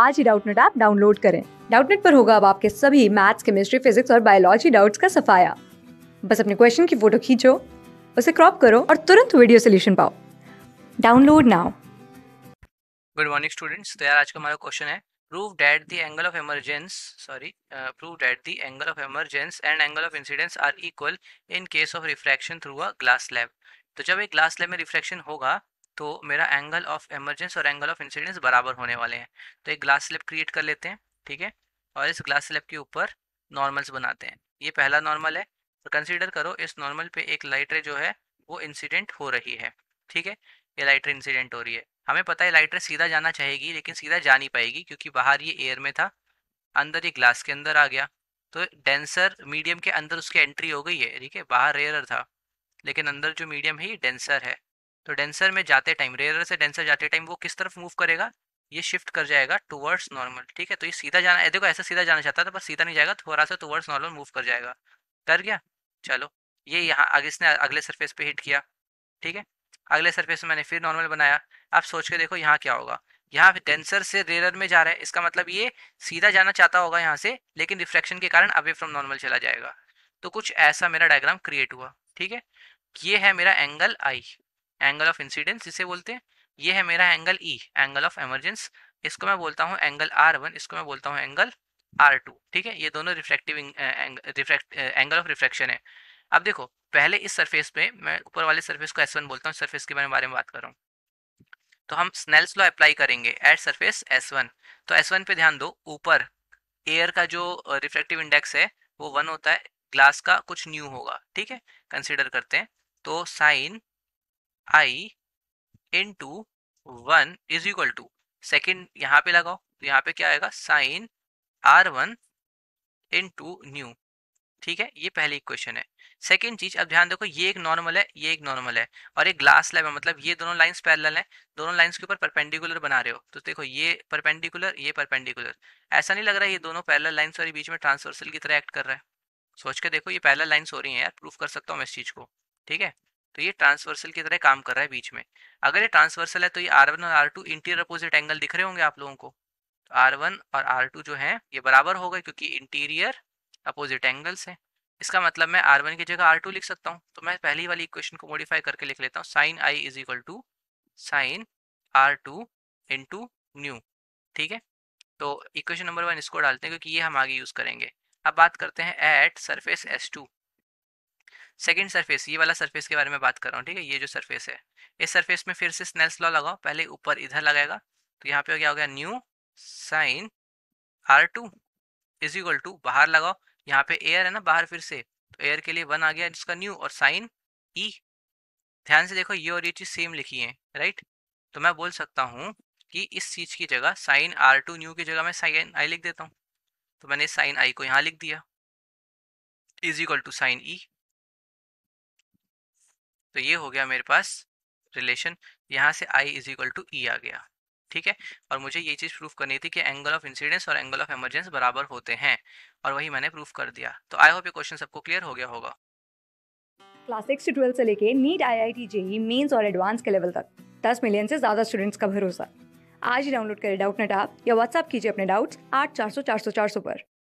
आज ही Doubtnut app download करें डाउटनेट पर होगा अब आपके सभी मैथ्स केमिस्ट्री फिजिक्स और बायोलॉजी डाउट्स का सफाया बस अपने क्वेश्चन की फोटो खींचो उसे क्रॉप करो और तुरंत वीडियो सोल्यूशन पाओ download now good morning students तो यार आज का हमारा क्वेश्चन है prove that the angle of emergence sorry prove uh, prove the angle of of and angle of incidence are equal in case of refraction through a glass slab तो जब एक glass slab में refraction होगा तो मेरा angle of emergence और angle of incidence बराबर होने वाले हैं तो एक ग्लास स्लेप क्रिएट कर लेते हैं ठीक है और इस ग्लास स्लेप के ऊपर नॉर्मल्स बनाते हैं ये पहला नॉर्मल है तो कंसिडर करो इस नॉर्मल पे एक लाइट रे जो है वो इंसिडेंट हो रही है ठीक है ये लाइट रे इंसिडेंट हो रही है हमें पता है लाइट रे सीधा जाना चाहेगी लेकिन सीधा जा नहीं पाएगी क्योंकि बाहर ये एयर में था अंदर ये ग्लास के अंदर आ गया तो डेंसर मीडियम के अंदर उसकी एंट्री हो गई है ठीक है बाहर रेयर था लेकिन अंदर जो मीडियम है ये डेंसर है तो डेंसर में जाते टाइम रेयर से डेंसर जाते टाइम वो किस तरफ मूव करेगा ये शिफ्ट कर जाएगा टूवर्ड्स नॉर्मल ठीक है तो ये सीधा जाना है देखो ऐसे सीधा जाना चाहता था पर सीधा नहीं जाएगा थोड़ा सा टूवर्ड्स नॉर्मल मूव कर जाएगा कर गया चलो ये यहाँ आगे इसने अगले सरफेस पे हिट किया ठीक है अगले सरफेस मैंने फिर नॉर्मल बनाया आप सोच के देखो यहाँ क्या होगा यहाँ डेंसर से रेयर में जा रहा है इसका मतलब ये सीधा जाना चाहता होगा यहाँ से लेकिन रिफ्रैक्शन के कारण अवे फ्रॉम नॉर्मल चला जाएगा तो कुछ ऐसा मेरा डायग्राम क्रिएट हुआ ठीक है ये है मेरा angle i angle of incidence जिसे बोलते हैं ये है मेरा angle e angle of emergence इसको मैं बोलता हूँ एंगल आर वन इसको मैं बोलता हूँ एंगल आर टू ठीक है ये दोनों रिफ्लेक्टिव एंगल ऑफ रिफ्लेक्शन है अब देखो पहले इस सरफेस पे मैं ऊपर वाले सरफेस को एस वन बोलता हूँ सरफेस के बारे में बात कर रहा हूँ तो हम स्नेल्स लॉ अप्लाई करेंगे एट सरफेस एस वन तो एस वन पे ध्यान दो ऊपर एयर का जो रिफ्लेक्टिव इंडेक्स है वो वन होता है ग्लास का कुछ न्यू होगा ठीक है कंसिडर करते हैं तो sine i into one is equal to second यहाँ पे लगाओ तो यहाँ पे क्या आएगा sine r one into mu ठीक है ये पहली इक्वेशन है सेकेंड चीज अब ध्यान देखो ये एक नॉर्मल है ये एक नॉर्मल है और एक ग्लास लैब है मतलब ये दोनों लाइंस पैरल हैं दोनों लाइंस के ऊपर परपेंडिकुलर बना रहे हो तो देखो ये परपेंडिकुलर ये परपेंडिकुलर ऐसा नहीं लग रहा है ये दोनों पैरल लाइन्स और बीच में ट्रांसवर्सल की तरह एक्ट कर रहा है सोच के देखो ये पैरल लाइन्स हो रही है यार प्रूफ कर सकता हूँ मैं इस चीज़ को ठीक है तो ये ट्रांसवर्सल की तरह काम कर रहा है बीच में अगर ये ट्रांसवर्सल है तो ये आर वन और r two interior opposite angle दिख रहे होंगे आप लोगों को तो आर वन और आर टू जो है ये बराबर हो गए क्योंकि इंटीरियर अपोजिट एंगल्स हैं इसका मतलब मैं आर वन की जगह आर टू लिख सकता हूँ तो मैं पहली वाली इक्वेशन को मॉडिफाई करके लिख लेता हूँ sine i is equal to sine r two into mu ठीक है तो इक्वेशन नंबर वन इसको डालते हैं क्योंकि ये हम आगे यूज़ करेंगे अब बात करते हैं at surface S two second surface ये वाला सरफेस के बारे में बात कर रहा हूँ ठीक है ये जो सरफेस है इस सरफेस में फिर से स्नेल्स लॉ लगाओ पहले ऊपर इधर लगाएगा तो यहाँ पे क्या हो गया mu sine r two is equal to बाहर लगाओ यहाँ पे एयर है ना बाहर फिर से तो एयर के लिए वन आ गया इसका न्यू और साइन ई ध्यान से देखो ये और ये चीज़ सेम लिखी है राइट तो मैं बोल सकता हूँ कि इस चीज़ की जगह साइन आर टू न्यू की जगह मैं साइन आई लिख देता हूँ तो मैंने साइन आई को यहाँ लिख दिया is equal to sine e तो ये हो गया मेरे पास रिलेशन यहाँ से i is equal to e आ गया ठीक है और मुझे ये चीज़ प्रूफ करनी थी कि एंगल ऑफ इंसिडेंस और एंगल ऑफ एमरजेंस बराबर होते हैं और वही मैंने प्रूफ कर दिया तो आई होप ये क्वेश्चन सबको क्लियर हो गया होगा क्लास सिक्स से ट्वेल्थ से लेके NEET I I T JEE mains और एडवांस के लेवल तक दस मिलियन से ज़्यादा स्टूडेंट्स का भरोसा आज ही डाउनलोड करें डाउट नेट आप या व्हाट्सअप कीजिए अपने डाउट्स आठ चार सौ चार सौ चार सौ पर